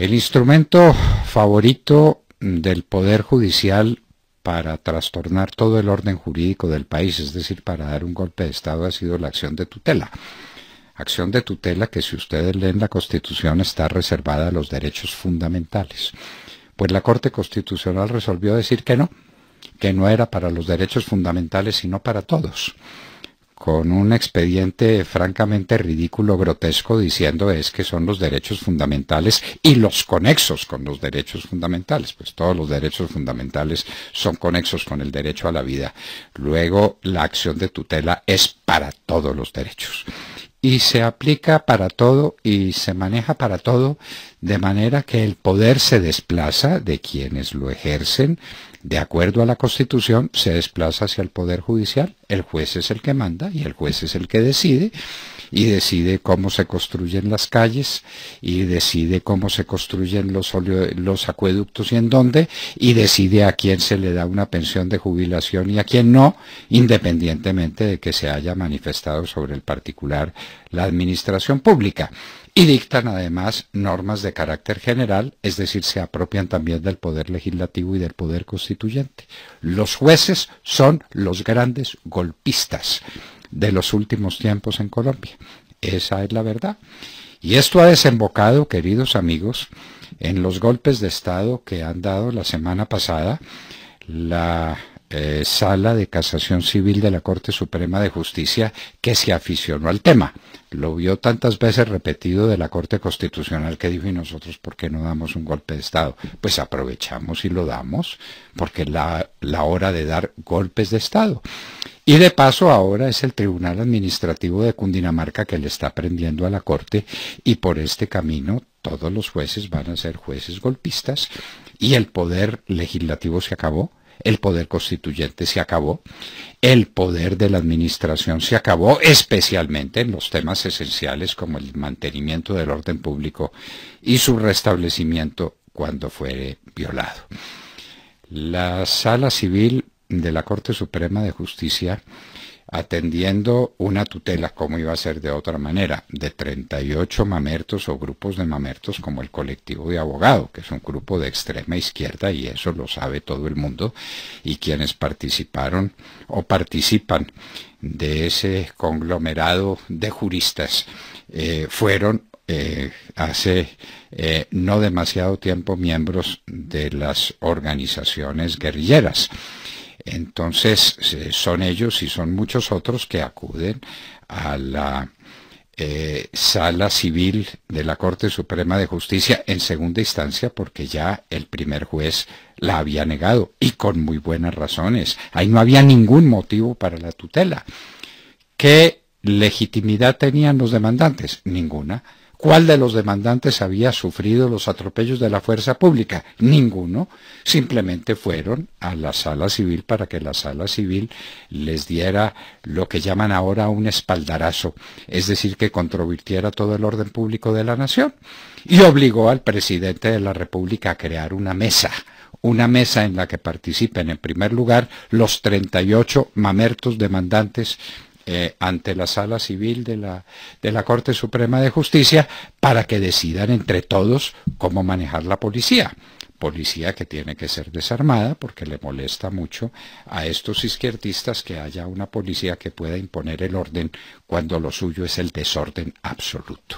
El instrumento favorito del Poder Judicial para trastornar todo el orden jurídico del país, es decir, para dar un golpe de Estado, ha sido la acción de tutela. Acción de tutela que si ustedes leen la Constitución está reservada a los derechos fundamentales. Pues la Corte Constitucional resolvió decir que no, que no era para los derechos fundamentales, sino para todos con un expediente francamente ridículo, grotesco, diciendo es que son los derechos fundamentales y los conexos con los derechos fundamentales, pues todos los derechos fundamentales son conexos con el derecho a la vida. Luego, la acción de tutela es para todos los derechos y se aplica para todo y se maneja para todo de manera que el poder se desplaza de quienes lo ejercen, de acuerdo a la Constitución, se desplaza hacia el poder judicial, el juez es el que manda y el juez es el que decide, y decide cómo se construyen las calles y decide cómo se construyen los, los acueductos y en dónde y decide a quién se le da una pensión de jubilación y a quién no, independientemente de que se haya manifestado sobre el particular la administración pública. Y dictan además normas de carácter general, es decir, se apropian también del poder legislativo y del poder constituyente. Los jueces son los grandes golpistas de los últimos tiempos en Colombia. Esa es la verdad. Y esto ha desembocado, queridos amigos, en los golpes de Estado que han dado la semana pasada la eh, sala de casación civil de la Corte Suprema de Justicia que se aficionó al tema. Lo vio tantas veces repetido de la Corte Constitucional que dijo, ¿y nosotros por qué no damos un golpe de Estado? Pues aprovechamos y lo damos, porque la, la hora de dar golpes de Estado. Y de paso ahora es el Tribunal Administrativo de Cundinamarca que le está prendiendo a la Corte y por este camino todos los jueces van a ser jueces golpistas y el poder legislativo se acabó el poder constituyente se acabó, el poder de la administración se acabó, especialmente en los temas esenciales como el mantenimiento del orden público y su restablecimiento cuando fuere violado. La sala civil de la Corte Suprema de Justicia atendiendo una tutela como iba a ser de otra manera, de 38 mamertos o grupos de mamertos como el colectivo de abogado, que es un grupo de extrema izquierda y eso lo sabe todo el mundo, y quienes participaron o participan de ese conglomerado de juristas eh, fueron eh, hace eh, no demasiado tiempo miembros de las organizaciones guerrilleras. Entonces eh, son ellos y son muchos otros que acuden a la eh, sala civil de la Corte Suprema de Justicia en segunda instancia porque ya el primer juez la había negado y con muy buenas razones. Ahí no había ningún motivo para la tutela. ¿Qué legitimidad tenían los demandantes? Ninguna. ¿Cuál de los demandantes había sufrido los atropellos de la fuerza pública? Ninguno. Simplemente fueron a la sala civil para que la sala civil les diera lo que llaman ahora un espaldarazo, es decir, que controvirtiera todo el orden público de la nación. Y obligó al presidente de la República a crear una mesa, una mesa en la que participen en primer lugar los 38 mamertos demandantes eh, ante la sala civil de la, de la Corte Suprema de Justicia para que decidan entre todos cómo manejar la policía policía que tiene que ser desarmada porque le molesta mucho a estos izquierdistas que haya una policía que pueda imponer el orden cuando lo suyo es el desorden absoluto.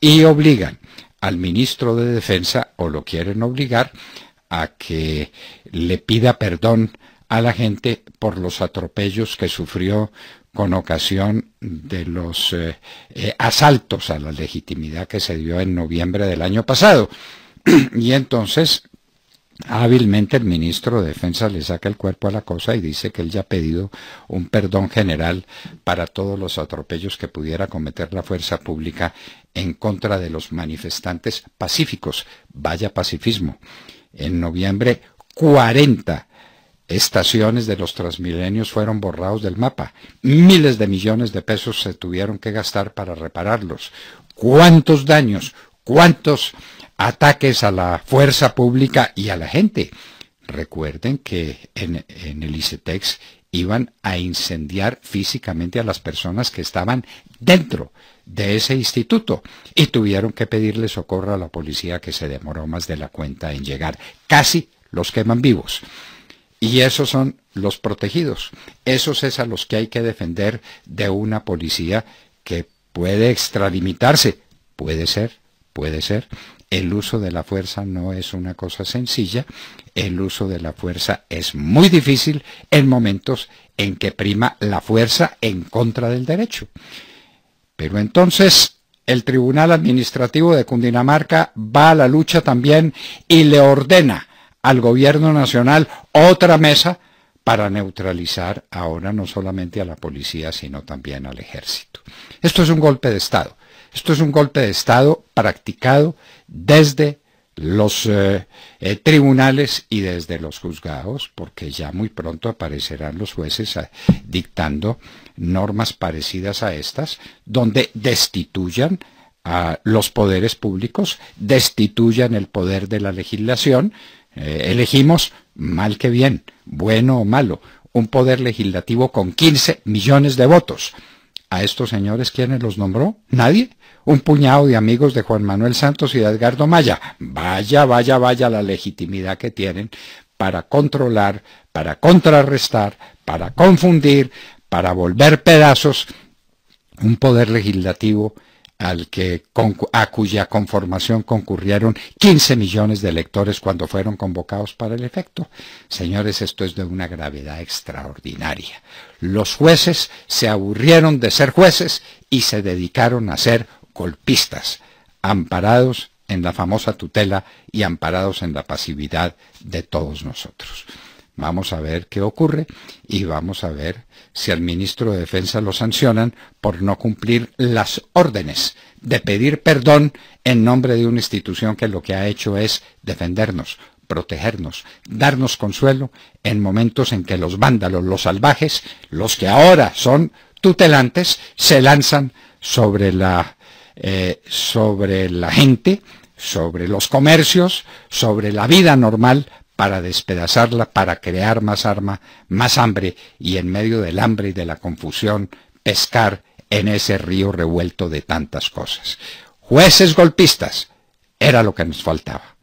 Y obligan al ministro de Defensa, o lo quieren obligar, a que le pida perdón a la gente por los atropellos que sufrió con ocasión de los eh, eh, asaltos a la legitimidad que se dio en noviembre del año pasado. y entonces, hábilmente el ministro de Defensa le saca el cuerpo a la cosa y dice que él ya ha pedido un perdón general para todos los atropellos que pudiera cometer la fuerza pública en contra de los manifestantes pacíficos. Vaya pacifismo. En noviembre, 40 estaciones de los transmilenios fueron borrados del mapa. Miles de millones de pesos se tuvieron que gastar para repararlos. ¿Cuántos daños? ¿Cuántos ataques a la fuerza pública y a la gente? Recuerden que en, el ICETEX iban a incendiar físicamente a las personas que estaban dentro de ese instituto y tuvieron que pedirle socorro a la policía que se demoró más de la cuenta en llegar. Casi los queman vivos. Y esos son los protegidos. Esos es a los que hay que defender de una policía que puede extralimitarse. Puede ser, puede ser. El uso de la fuerza no es una cosa sencilla. El uso de la fuerza es muy difícil en momentos en que prima la fuerza en contra del derecho. Pero entonces el Tribunal Administrativo de Cundinamarca va a la lucha también y le ordena al gobierno nacional otra mesa para neutralizar ahora no solamente a la policía, sino también al ejército. Esto es un golpe de Estado. Esto es un golpe de Estado practicado desde los eh, eh, tribunales y desde los juzgados, porque ya muy pronto aparecerán los jueces eh, dictando normas parecidas a estas, donde destituyan a los poderes públicos, destituyan el poder de la legislación, eh, elegimos, mal que bien, bueno o malo, un poder legislativo con 15 millones de votos. ¿A estos señores quiénes los nombró? ¿Nadie? Un puñado de amigos de Juan Manuel Santos y de Edgardo Maya. Vaya, vaya, vaya la legitimidad que tienen para controlar, para contrarrestar, para confundir, para volver pedazos un poder legislativo al que, a cuya conformación concurrieron 15 millones de electores cuando fueron convocados para el efecto. Señores, esto es de una gravedad extraordinaria. Los jueces se aburrieron de ser jueces y se dedicaron a ser golpistas, amparados en la famosa tutela y amparados en la pasividad de todos nosotros. Vamos a ver qué ocurre y vamos a ver si al ministro de Defensa lo sancionan por no cumplir las órdenes de pedir perdón en nombre de una institución que lo que ha hecho es defendernos, protegernos, darnos consuelo en momentos en que los vándalos, los salvajes, los que ahora son tutelantes, se lanzan sobre la, eh, sobre la gente, sobre los comercios, sobre la vida normal para despedazarla, para crear más arma, más hambre, y en medio del hambre y de la confusión, pescar en ese río revuelto de tantas cosas. Jueces golpistas, era lo que nos faltaba.